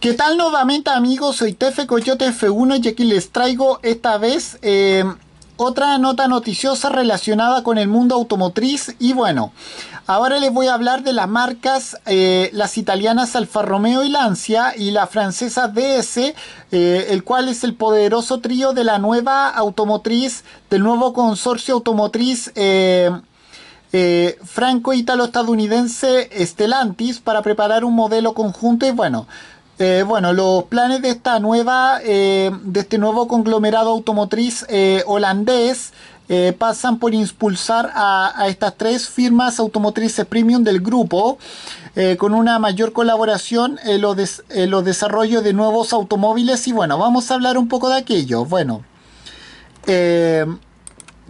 ¿Qué tal nuevamente amigos? Soy Tefe Coyote F1 y aquí les traigo esta vez em, otra nota noticiosa relacionada con el mundo automotriz y bueno, ahora les voy a hablar de las marcas, eh, las italianas Alfa Romeo y Lancia y la francesa DS, eh, el cual es el poderoso trío de la nueva automotriz, del nuevo consorcio automotriz. Em, eh, franco-italo-estadounidense Stellantis para preparar un modelo conjunto y bueno, eh, bueno, los planes de esta nueva, eh, de este nuevo conglomerado automotriz eh, holandés pasan por impulsar a, estas tres firmas automotrices premium del grupo con una mayor colaboración en los, desarrollos de nuevos automóviles y bueno, vamos a hablar un poco de aquello. Bueno,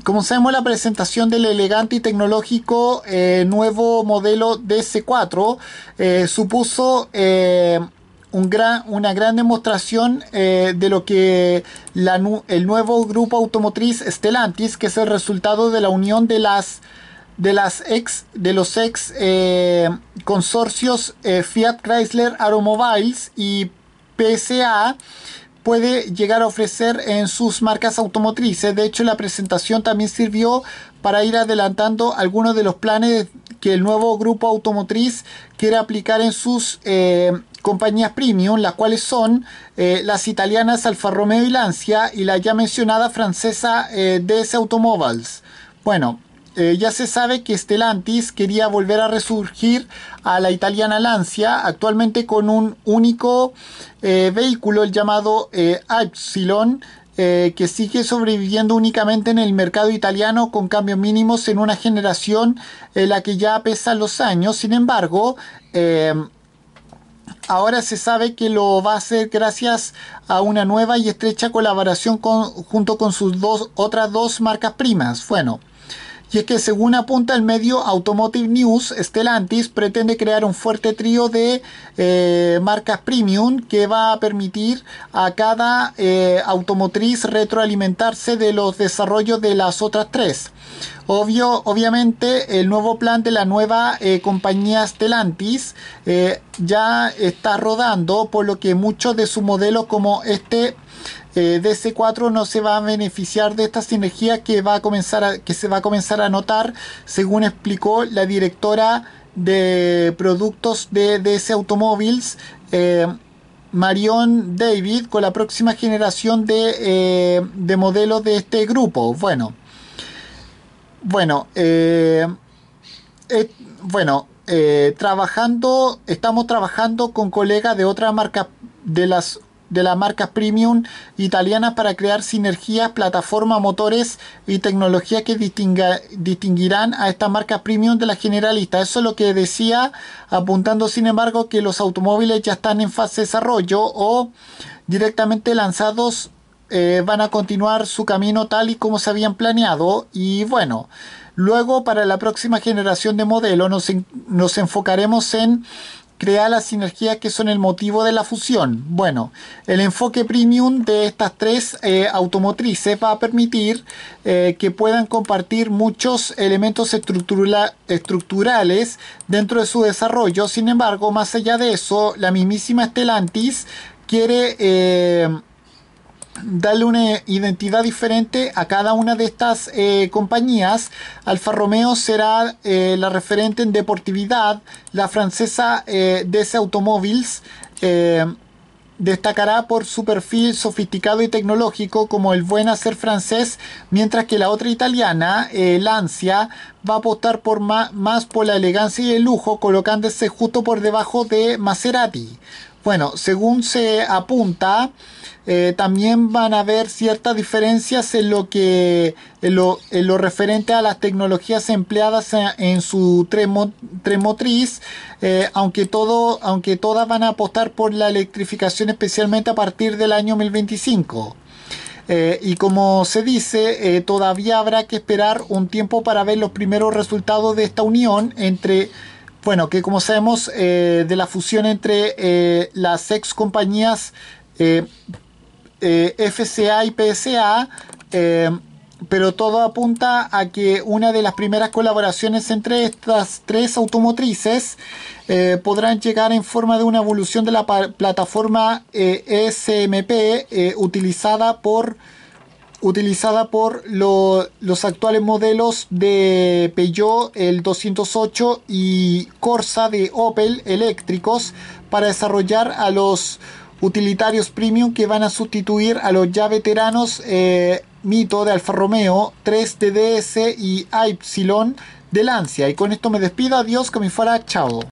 como sabemos, la presentación del elegante y tecnológico nuevo modelo DC4. supuso una gran demostración eh, de lo que el nuevo grupo automotriz Stellantis, que es el resultado de la unión de las de las ex de los ex eh, consorcios eh, Fiat Chrysler Automobiles y PSA puede llegar a ofrecer en sus marcas automotrices. De hecho, la presentación también sirvió para ir adelantando algunos de los planes que el nuevo grupo automotriz quiere aplicar en sus compañías premium, las cuales son eh, las italianas Alfa Romeo y Lancia y la ya mencionada francesa eh, DS Automobiles. Bueno, eh, ya se sabe que Stellantis quería volver a resurgir a la italiana Lancia, actualmente con un único vehículo, el llamado Epsilon, que sigue sobreviviendo únicamente en el mercado italiano con cambios mínimos en una generación en la que ya pesan los años. Sin embargo, ahora se sabe que lo va a hacer gracias a una nueva y estrecha colaboración junto con sus dos, otras dos marcas primas. Bueno, y es que según apunta el medio Automotive News, Stellantis pretende crear un fuerte trío de eh, marcas premium que va a permitir a cada eh, automotriz retroalimentarse de los desarrollos de las otras tres. Obvio, obviamente, el nuevo plan de la nueva eh, compañía Stellantis eh, ya está rodando, por lo que muchos de sus modelos como este eh, DC4 no se va a beneficiar de esta sinergia que, va a comenzar que se va a comenzar a notar, según explicó la directora de productos de DC Automóviles, eh, Marion David, con la próxima generación de, eh, de modelos de este grupo. Bueno, bueno, eh, bueno eh, trabajando, estamos trabajando con colegas de otras marcas de las de las marcas premium italianas para crear sinergias, plataformas, motores y tecnología que distinguirán a esta marca premium de la generalista. Eso es lo que decía, apuntando sin embargo que los automóviles ya están en fase de desarrollo o directamente lanzados eh, van a continuar su camino tal y como se habían planeado. Y bueno, Luego, para la próxima generación de modelos, nos, enfocaremos en crear las sinergias que son el motivo de la fusión. Bueno, el enfoque premium de estas tres eh, automotrices va a permitir eh, que puedan compartir muchos elementos estructurales dentro de su desarrollo. Sin embargo, más allá de eso, la mismísima Stellantis quiere... Eh, ...dale una identidad diferente a cada una de estas eh, compañías. Alfa Romeo será eh, la referente en deportividad, la francesa eh, Automobiles Automóviles. Eh, destacará por su perfil sofisticado y tecnológico como el buen hacer francés, mientras que la otra italiana, Lancia, va a apostar por más por la elegancia y el lujo, colocándose justo por debajo de Maserati. Bueno, según se apunta, eh, también van a haber ciertas diferencias en lo que lo, referente a las tecnologías empleadas en, su tremotriz eh, aunque todo aunque todas van a apostar por la electrificación especialmente a partir del año 2025 eh, y como se dice, todavía habrá que esperar un tiempo para ver los primeros resultados de esta unión entre bueno, que como sabemos, eh, de la fusión entre eh, las ex compañías eh, FCA y PSA, pero todo apunta a que una de las primeras colaboraciones entre estas tres automotrices podrán llegar en forma de una evolución de la plataforma e SMP utilizada por utilizada por los actuales modelos de Peugeot el 208 y Corsa de Opel eléctricos para desarrollar a los utilitarios premium que van a sustituir a los ya veteranos eh, Mito de Alfa Romeo, 3 DDS y Ypsilon de Lancia. Y con esto me despido, adiós, que me fuera, chao.